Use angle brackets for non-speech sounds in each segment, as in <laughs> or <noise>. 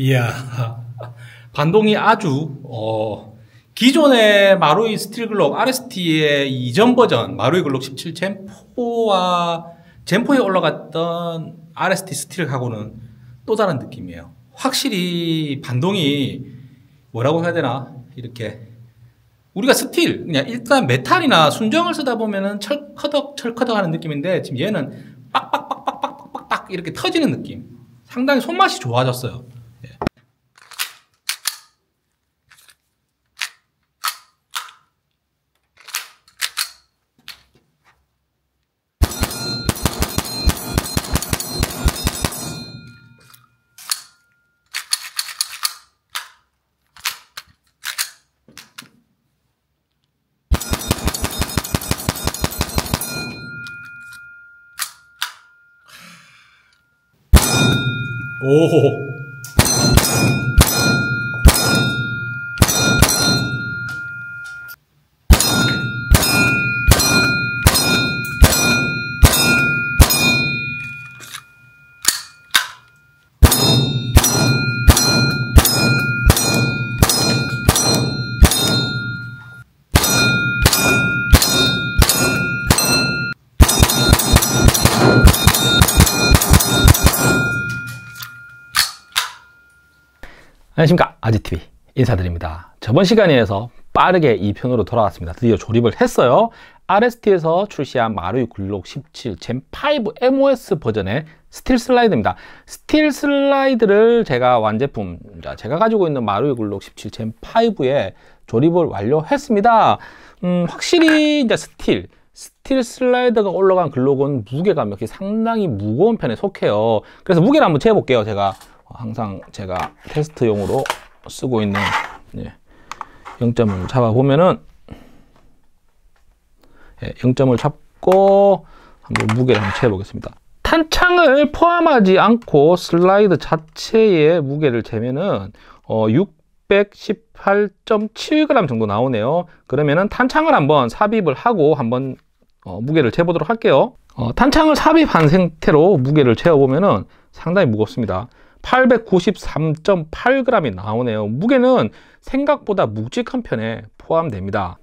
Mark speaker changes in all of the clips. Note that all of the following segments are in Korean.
Speaker 1: 이야. 반동이 아주, 어, 기존의 마루이 스틸글록 RST의 이전 버전, 마루이 글록 17 젠4와 젠4에 올라갔던 RST 스틸하고는 또 다른 느낌이에요. 확실히 반동이 뭐라고 해야 되나? 이렇게. 우리가 스틸, 그냥 일단 메탈이나 순정을 쓰다 보면은 철커덕, 철커덕 하는 느낌인데 지금 얘는 빡빡빡빡빡빡빡 이렇게 터지는 느낌. 상당히 손맛이 좋아졌어요. おお 안녕하십니까 아지TV 인사드립니다 저번 시간에서 빠르게 2편으로 돌아왔습니다 드디어 조립을 했어요 RST에서 출시한 마루이 글록 17 젠5 MOS 버전의 스틸 슬라이드입니다 스틸 슬라이드를 제가 완제품 제가 가지고 있는 마루이 글록 17 젠5에 조립을 완료했습니다 음, 확실히 이제 스틸 스틸 슬라이드가 올라간 글록은 무게감 역시 상당히 무거운 편에 속해요 그래서 무게를 한번 재볼게요 제가 항상 제가 테스트용으로 쓰고 있는 예, 0점을 잡아보면은 예, 0점을 잡고 한번 무게를 한번 재보겠습니다. 탄창을 포함하지 않고 슬라이드 자체의 무게를 재면은 어, 618.7g 정도 나오네요. 그러면은 탄창을 한번 삽입을 하고 한번 어, 무게를 재보도록 할게요. 어, 탄창을 삽입한 상태로 무게를 재어보면은 상당히 무겁습니다. 893.8g이 나오네요. 무게는 생각보다 묵직한 편에 포함됩니다.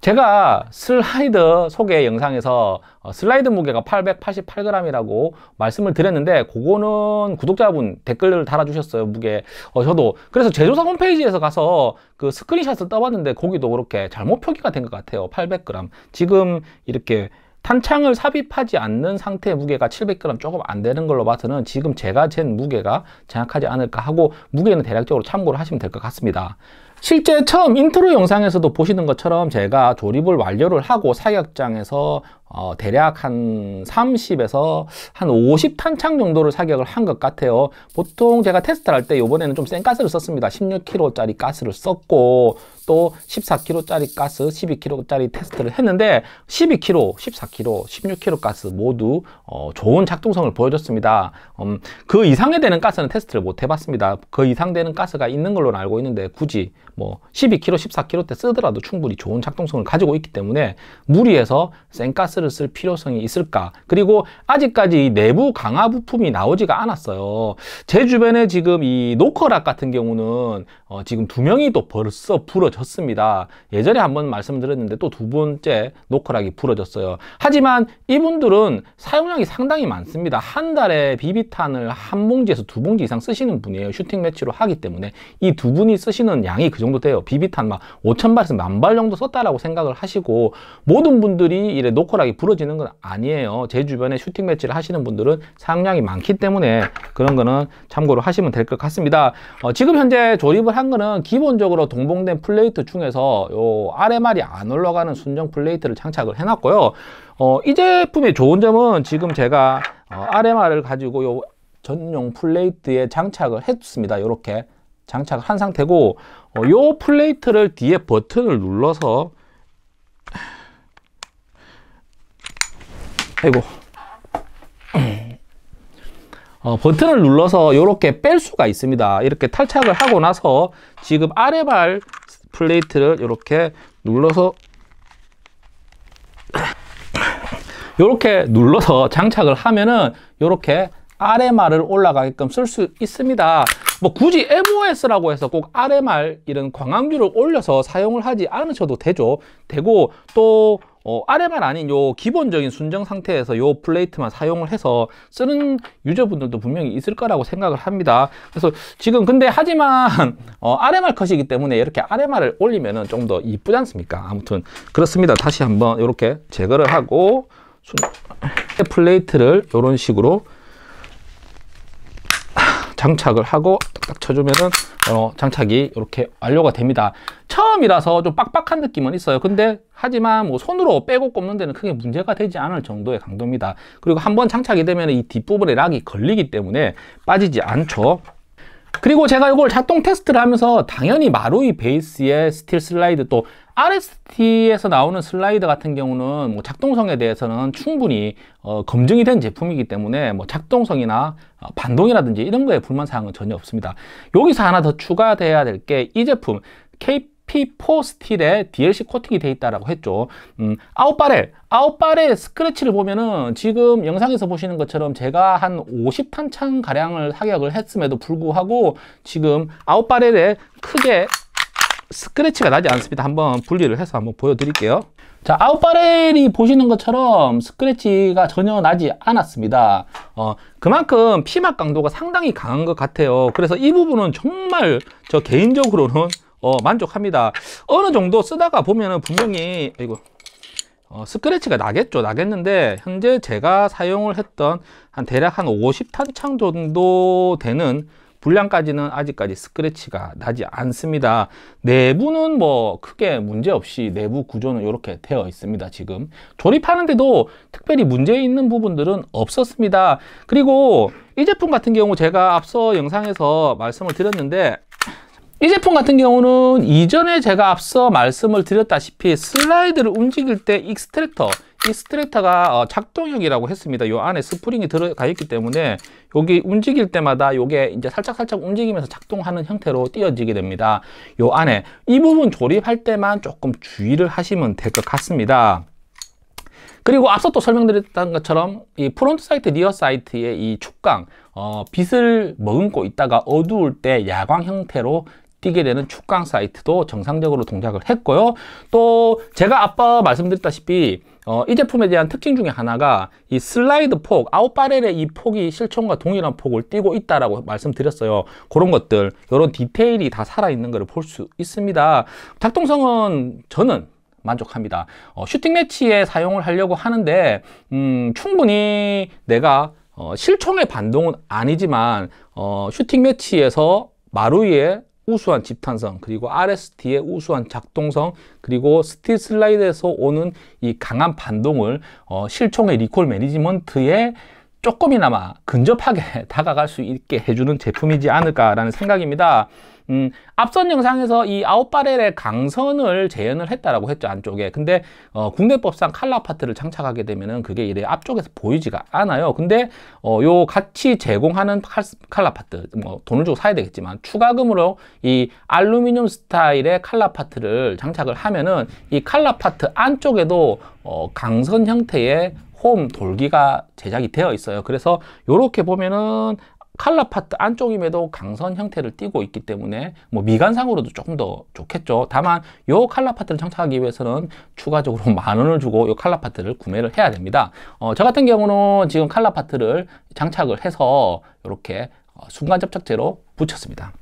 Speaker 1: 제가 슬라이드 소개 영상에서 어, 슬라이드 무게가 888g이라고 말씀을 드렸는데 그거는 구독자분 댓글을 달아주셨어요 무게 어, 저도 그래서 제조사 홈페이지에서 가서 그 스크린샷을 떠봤는데 거기도 그렇게 잘못 표기가 된 것 같아요 800g 지금 이렇게 탄창을 삽입하지 않는 상태의 무게가 700g 조금 안 되는 걸로 봐서는 지금 제가 잰 무게가 정확하지 않을까 하고 무게는 대략적으로 참고를 하시면 될 것 같습니다. 실제 처음 인트로 영상에서도 보시는 것처럼 제가 조립을 완료를 하고 사격장에서 어, 대략 한 30에서 한50 탄창 정도를 사격을 한 것 같아요. 보통 제가 테스트를 할때 이번에는 좀 센 가스를 썼습니다. 16kg짜리 가스를 썼고 또 14kg짜리 가스, 12kg짜리 테스트를 했는데 12kg, 14kg, 16kg 가스 모두 어, 좋은 작동성을 보여줬습니다. 음, 그 이상에 되는 가스는 테스트를 못 해봤습니다. 그 이상 되는 가스가 있는 걸로 알고 있는데 굳이 뭐 12kg, 14kg 때 쓰더라도 충분히 좋은 작동성을 가지고 있기 때문에 무리해서 센 가스를 콘텐를쓸 필요성이 있을까? 그리고 아직까지 내부 강화 부품이 나오지가 않았어요. 제 주변에 지금 이 노커락 같은 경우는 어 지금 두 명이 또 벌써 부러졌습니다. 예전에 한번 말씀드렸는데 또 두 번째 노커락이 부러졌어요. 하지만 이분들은 사용량이 상당히 많습니다. 한 달에 비비탄을 한 봉지에서 두 봉지 이상 쓰시는 분이에요. 슈팅 매치로 하기 때문에 이 두 분이 쓰시는 양이 그 정도 돼요. 비비탄 막 5천 발에서 만발 정도 썼다라고 생각을 하시고 모든 분들이 이래 노커락 손가락 부러지는 건 아니에요. 제 주변에 슈팅 매치를 하시는 분들은 상량이 많기 때문에 그런 거는 참고로 하시면 될 것 같습니다. 어, 지금 현재 조립을 한 거는 기본적으로 동봉된 플레이트 중에서 요 아래말이 안 올라가는 순정 플레이트를 장착을 해놨고요. 어, 이 제품의 좋은 점은 지금 제가 어, 아래말을 가지고 요 전용 플레이트에 장착을 했습니다. 이렇게 장착한 상태고 어, 요 플레이트를 뒤에 버튼을 눌러서 아이고 어, 버튼을 눌러서 이렇게 뺄 수가 있습니다 이렇게 탈착을 하고 나서 지금 아래발 플레이트를 이렇게 눌러서 이렇게 <coughs> 눌러서 장착을 하면은 이렇게 RMR을 올라가게끔 쓸 수 있습니다 뭐 굳이 MOS라고 해서 꼭 RMR 이런 광학률을 올려서 사용을 하지 않으셔도 되죠 되고 또 어, 아래만 아닌 요 기본적인 순정 상태에서 요 플레이트만 사용을 해서 쓰는 유저분들도 분명히 있을 거라고 생각을 합니다 그래서 지금 근데 하지만 어, RMR 컷이기 때문에 이렇게 RMR을 올리면은 좀 더 이쁘지 않습니까 아무튼 그렇습니다 다시 한번 이렇게 제거를 하고 플레이트를 이런 식으로 장착을 하고 딱딱 쳐주면은 어, 장착이 이렇게 완료가 됩니다 처음이라서 좀 빡빡한 느낌은 있어요 근데 하지만 뭐 손으로 빼고 꼽는 데는 크게 문제가 되지 않을 정도의 강도입니다 그리고 한번 장착이 되면 이 뒷부분에 락이 걸리기 때문에 빠지지 않죠 그리고 제가 이걸 작동 테스트를 하면서 당연히 마루이 베이스의 스틸 슬라이드 또 RST에서 나오는 슬라이드 같은 경우는 뭐 작동성에 대해서는 충분히 어, 검증이 된 제품이기 때문에 뭐 작동성이나 어, 반동이라든지 이런 거에 불만 사항은 전혀 없습니다. 여기서 하나 더 추가돼야 될 게 이 제품 K P4 스틸에 DLC 코팅이 되어 있다라고 했죠. 음, 아웃바렐, 아웃바렐 스크래치를 보면은 지금 영상에서 보시는 것처럼 제가 한 50탄창 가량을 사격을 했음에도 불구하고 지금 아웃바렐에 크게 스크래치가 나지 않습니다. 한번 분리를 해서 한번 보여드릴게요. 자, 아웃바렐이 보시는 것처럼 스크래치가 전혀 나지 않았습니다. 어, 그만큼 피막 강도가 상당히 강한 것 같아요. 그래서 이 부분은 정말 저 개인적으로는 어, 만족합니다. 어느 정도 쓰다가 보면은 분명히 이거 어, 스크래치가 나겠죠. 나겠는데 현재 제가 사용을 했던 한 대략 한 50탄창 정도 되는 분량까지는 아직까지 스크래치가 나지 않습니다. 내부는 뭐 크게 문제없이 내부 구조는 이렇게 되어 있습니다. 지금 조립하는데도 특별히 문제 있는 부분들은 없었습니다. 그리고 이 제품 같은 경우 제가 앞서 영상에서 말씀을 드렸는데 이 제품 같은 경우는 이전에 제가 앞서 말씀을 드렸다시피 슬라이드를 움직일 때 익스트랙터 이 스트렉터가 어, 작동형이라고 했습니다. 요 안에 스프링이 들어가 있기 때문에 여기 움직일 때마다 요게 이제 살짝살짝 움직이면서 작동하는 형태로 띄어지게 됩니다. 요 안에 이 부분 조립할 때만 조금 주의를 하시면 될 것 같습니다. 그리고 앞서 또 설명드렸던 것처럼 이 프론트 사이트, 리어 사이트의 이축강 어, 빛을 머금고 있다가 어두울 때 야광 형태로 뛰게 되는 축강 사이트도 정상적으로 동작을 했고요. 또 제가 아까 말씀드렸다시피 어, 이 제품에 대한 특징 중에 하나가 이 슬라이드 폭, 아웃바렐의 이 폭이 실총과 동일한 폭을 띄고 있다라고 말씀드렸어요. 그런 것들, 이런 디테일이 다 살아있는 것을 볼 수 있습니다. 작동성은 저는 만족합니다. 어, 슈팅 매치에 사용을 하려고 하는데 음, 충분히 내가 어, 실총의 반동은 아니지만 어, 슈팅 매치에서 마루 위에 우수한 집탄성, 그리고 RST의 우수한 작동성, 그리고 스틸 슬라이드에서 오는 이 강한 반동을 어, 실총의 리콜 매니지먼트에 조금이나마 근접하게 <laughs> 다가갈 수 있게 해주는 제품이지 않을까라는 생각입니다. 음, 앞선 영상에서 이 아웃바렐의 강선을 재현을 했다라고 했죠 안쪽에 근데 어, 국내법상 칼라 파트를 장착하게 되면은 그게 이래 앞쪽에서 보이지가 않아요 근데 어, 요 같이 제공하는 칼, 칼라 파트 뭐 돈을 주고 사야 되겠지만 추가금으로 이 알루미늄 스타일의 칼라 파트를 장착을 하면은 이 칼라 파트 안쪽에도 어, 강선 형태의 홈 돌기가 제작이 되어 있어요 그래서 요렇게 보면은 칼라파트 안쪽임에도 강선 형태를 띠고 있기 때문에 뭐 미관상으로도 조금 더 좋겠죠. 다만 요 칼라파트를 장착하기 위해서는 추가적으로 <laughs> 만 원을 주고 요 칼라파트를 구매를 해야 됩니다. 어, 저 같은 경우는 지금 칼라파트를 장착을 해서 이렇게 어, 순간 접착제로 붙였습니다.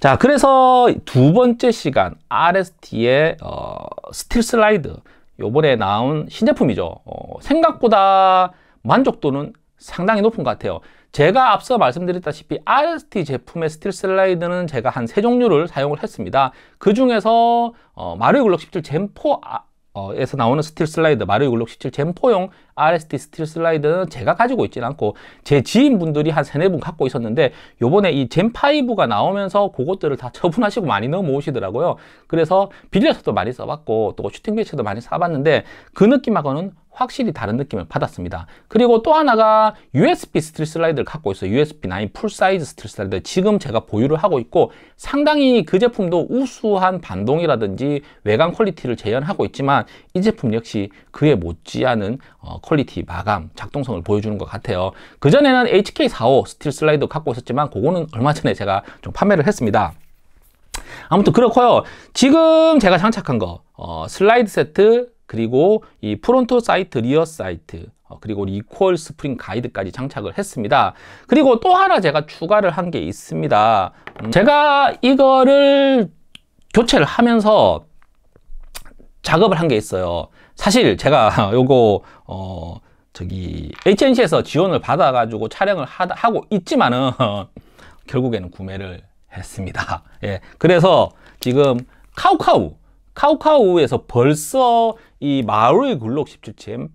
Speaker 1: 자, 그래서 두 번째 시간 RST의 어, 스틸 슬라이드 요번에 나온 신제품이죠. 어, 생각보다 만족도는 상당히 높은 것 같아요. 제가 앞서 말씀드렸다시피 RST 제품의 스틸 슬라이드는 제가 한 세 종류를 사용을 했습니다. 그 중에서 어, 마리오 글록 17 젠4 아, 어, 에서 나오는 스틸 슬라이드 마리오 글록 17 젠4용 RST 스틸 슬라이드는 제가 가지고 있지는 않고 제 지인분들이 한 세네 분 갖고 있었는데 요번에 이 젠5가 나오면서 그것들을 다 처분하시고 많이 넘어오시더라고요 그래서 빌려서도 많이 써봤고 또 슈팅 배치도 많이 써봤는데 그 느낌하고는 확실히 다른 느낌을 받았습니다. 그리고 또 하나가 USB 스틸 슬라이드를 갖고 있어요. USB 9 풀사이즈 스틸 슬라이드 지금 제가 보유를 하고 있고 상당히 그 제품도 우수한 반동이라든지 외관 퀄리티를 재현하고 있지만 이 제품 역시 그에 못지않은 어, 퀄리티, 마감, 작동성을 보여주는 것 같아요. 그전에는 HK45 스틸 슬라이드 갖고 있었지만 그거는 얼마 전에 제가 좀 판매를 했습니다. 아무튼 그렇고요. 지금 제가 장착한 거 어, 슬라이드 세트 그리고 이프론토 사이트, 리어 사이트 어, 그리고 리콜 스프링 가이드까지 장착을 했습니다. 그리고 또 하나 제가 추가를 한 게 있습니다. 음, 제가 이거를 교체를 하면서 작업을 한 게 있어요. 사실 제가 <laughs> 요거 어 저기 HNC에서 지원을 받아 가지고 촬영을 하다 하고 있지만은 <laughs> 결국에는 구매를 했습니다 <laughs> 예 그래서 지금 카우카우 카우카우에서 벌써 이 마루이 굴록 17챔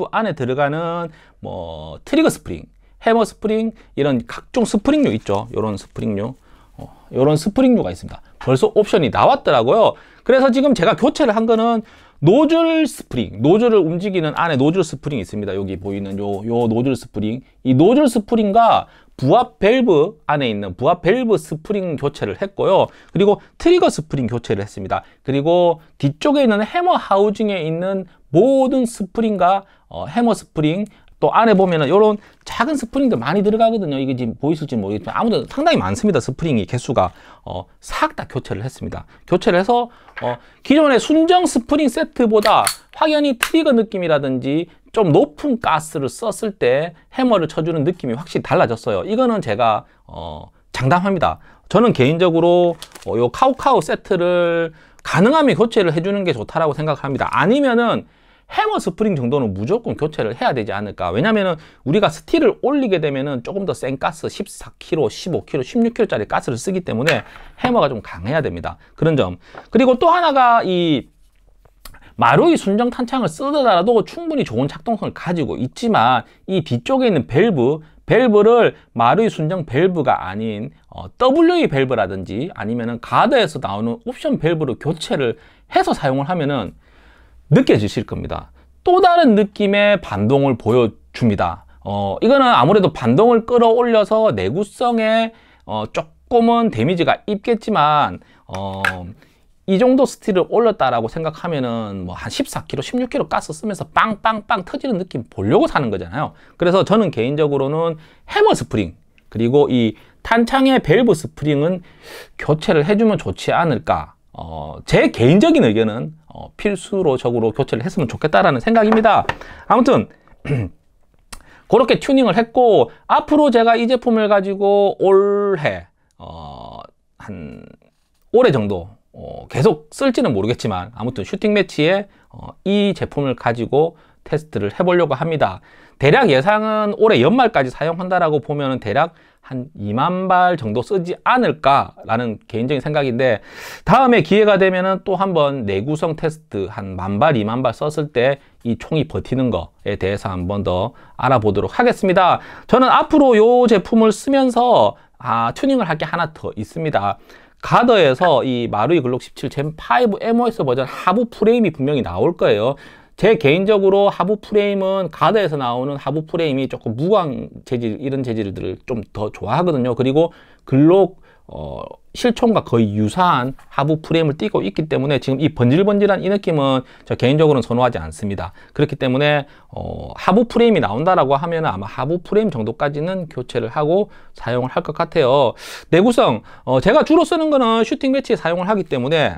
Speaker 1: 5 안에 들어가는 뭐 트리거 스프링 해머 스프링 이런 각종 스프링류 있죠 요런 스프링류 어, 요런 스프링류가 있습니다 벌써 옵션이 나왔더라고요 그래서 지금 제가 교체를 한 거는 노즐 스프링, 노즐을 움직이는 안에 노즐 스프링이 있습니다. 여기 보이는 요, 요 노즐 스프링. 이 노즐 스프링과 부합 밸브 안에 있는 부합 밸브 스프링 교체를 했고요. 그리고 트리거 스프링 교체를 했습니다. 그리고 뒤쪽에 있는 해머 하우징에 있는 모든 스프링과 어, 해머 스프링, 또 안에 보면은 요런 작은 스프링들 많이 들어가거든요. 이게 지금 보이실지 모르겠지만 아무튼 상당히 많습니다. 스프링이 개수가 어, 싹다 교체를 했습니다. 교체를 해서 어, 기존의 순정 스프링 세트보다 확연히 트리거 느낌이라든지 좀 높은 가스를 썼을 때 해머를 쳐주는 느낌이 확실히 달라졌어요. 이거는 제가 어, 장담합니다. 저는 개인적으로 어, 요 카우카우 세트를 가능하면 교체를 해주는 게 좋다라고 생각합니다. 아니면은 해머 스프링 정도는 무조건 교체를 해야 되지 않을까 왜냐면은 우리가 스틸을 올리게 되면은 조금 더 센 가스 14kg, 15kg, 16kg 짜리 가스를 쓰기 때문에 해머가 좀 강해야 됩니다 그런 점 그리고 또 하나가 이 마루이 순정 탄창을 쓰더라도 충분히 좋은 작동성을 가지고 있지만 이 뒤쪽에 있는 밸브 밸브를 마루이 순정 밸브가 아닌 어, WE 밸브라든지 아니면은 가드에서 나오는 옵션 밸브로 교체를 해서 사용을 하면은 느껴지실 겁니다. 또 다른 느낌의 반동을 보여줍니다. 어, 이거는 아무래도 반동을 끌어올려서 내구성에 어, 조금은 데미지가 있겠지만 어, 이 정도 스틸을 올렸다라고 생각하면은 뭐 한 14kg, 16kg 가스 쓰면서 빵빵빵 터지는 느낌 보려고 사는 거잖아요. 그래서 저는 개인적으로는 해머 스프링 그리고 이 탄창의 밸브 스프링은 교체를 해주면 좋지 않을까 어, 제 개인적인 의견은 어, 필수로 적으로 교체를 했으면 좋겠다라는 생각입니다. 아무튼 <clears throat> 그렇게 튜닝을 했고 앞으로 제가 이 제품을 가지고 올해 어, 한 올해 정도 어, 계속 쓸지는 모르겠지만 아무튼 슈팅 매치에 어, 이 제품을 가지고 테스트를 해보려고 합니다. 대략 예상은 올해 연말까지 사용한다라고 보면 대략 한 2만 발 정도 쓰지 않을까라는 개인적인 생각인데 다음에 기회가 되면또 한 번 내구성 테스트 한 만 발, 2만 발 썼을 때 이 총이 버티는 거에 대해서 한 번 더 알아보도록 하겠습니다. 저는 앞으로 이 제품을 쓰면서 아, 튜닝을 할 게 하나 더 있습니다. 가더에서 이 마루이 글록 17 젠5 MOS 버전 하부 프레임이 분명히 나올 거예요. 제 개인적으로 하부 프레임은 가드에서 나오는 하부 프레임이 조금 무광 재질 이런 재질들을 좀 더 좋아하거든요. 그리고 글록 어, 실총과 거의 유사한 하부 프레임을 띄고 있기 때문에 지금 이 번질번질한 이 느낌은 저 개인적으로는 선호하지 않습니다. 그렇기 때문에 어, 하부 프레임이 나온다라고 하면 아마 하부 프레임 정도까지는 교체를 하고 사용을 할 것 같아요. 내구성, 어, 제가 주로 쓰는 거는 슈팅 매치에 사용을 하기 때문에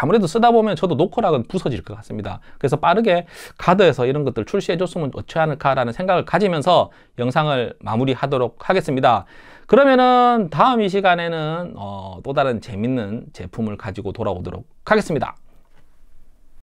Speaker 1: 아무래도 쓰다 보면 저도 노코락은 부서질 것 같습니다. 그래서 빠르게 카드에서 이런 것들 출시해줬으면 어찌 않을까라는 생각을 가지면서 영상을 마무리하도록 하겠습니다. 그러면은 다음 이 시간에는 어, 또 다른 재밌는 제품을 가지고 돌아오도록 하겠습니다.